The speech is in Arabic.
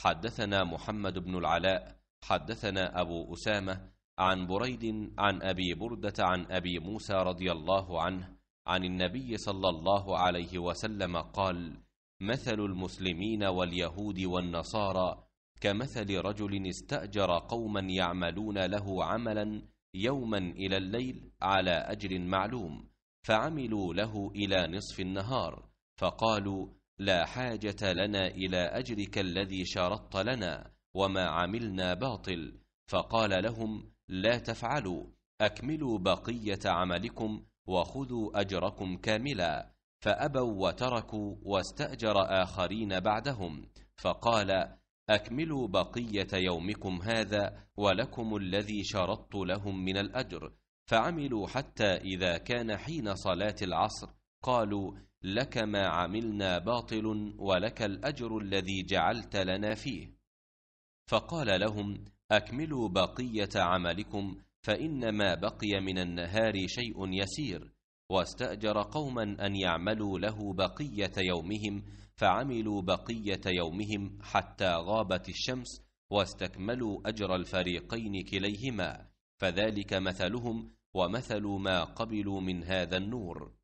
حدثنا محمد بن العلاء حدثنا أبو أسامة عن بريد عن أبي بردة عن أبي موسى رضي الله عنه عن النبي صلى الله عليه وسلم قال مثل المسلمين واليهود والنصارى كمثل رجل استأجر قوما يعملون له عملا يوما إلى الليل على أجر معلوم فعملوا له إلى نصف النهار فقالوا لا حاجة لنا إلى أجرك الذي شرطت لنا وما عملنا باطل فقال لهم لا تفعلوا أكملوا بقية عملكم وخذوا أجركم كاملا فأبوا وتركوا واستأجر آخرين بعدهم فقال أكملوا بقية يومكم هذا ولكم الذي شرطت لهم من الأجر فعملوا حتى إذا كان حين صلاة العصر قالوا لك ما عملنا باطل ولك الأجر الذي جعلت لنا فيه فقال لهم أكملوا بقية عملكم فإنما بقي من النهار شيء يسير واستأجر قوما أن يعملوا له بقية يومهم فعملوا بقية يومهم حتى غابت الشمس واستكملوا أجر الفريقين كليهما فذلك مثلهم ومثل ما قبلوا من هذا النور